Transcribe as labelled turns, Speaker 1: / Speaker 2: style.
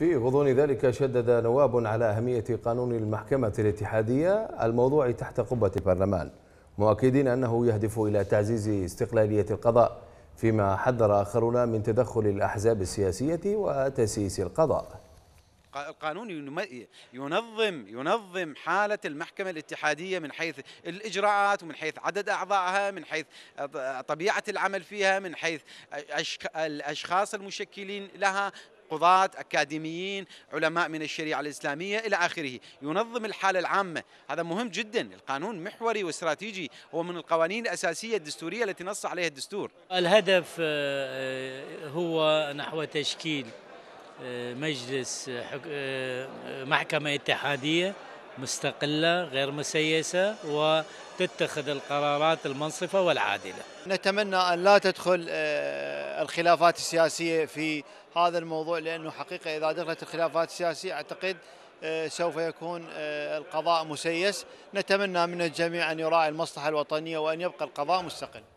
Speaker 1: في غضون ذلك شدد نواب على أهمية قانون المحكمة الاتحادية الموضوع تحت قبة البرلمان مؤكدين أنه يهدف إلى تعزيز استقلالية القضاء فيما حذر آخرون من تدخل الأحزاب السياسية وتسييس القضاء
Speaker 2: القانون ينظم ينظم حالة المحكمة الاتحادية من حيث الإجراءات ومن حيث عدد أعضائها من حيث طبيعة العمل فيها من حيث الأشخاص المشكلين لها قضاة أكاديميين علماء من الشريعة الإسلامية إلى آخره ينظم الحالة العامة هذا مهم جدا القانون محوري واستراتيجي هو من القوانين الأساسية الدستورية التي نص عليها
Speaker 3: الدستور الهدف آه، آه، هو نحو تشكيل آه، مجلس محكمة اتحادية مستقلة غير مسيسة وتتخذ القرارات المنصفة والعادلة نتمنى
Speaker 4: أن لا تدخل الخلافات السياسية في هذا الموضوع لأنه حقيقة إذا دخلت الخلافات السياسية أعتقد آه، سوف يكون آه، القضاء مسيس نتمنى من الجميع أن يراعي المصلحة الوطنية وأن يبقى القضاء مستقل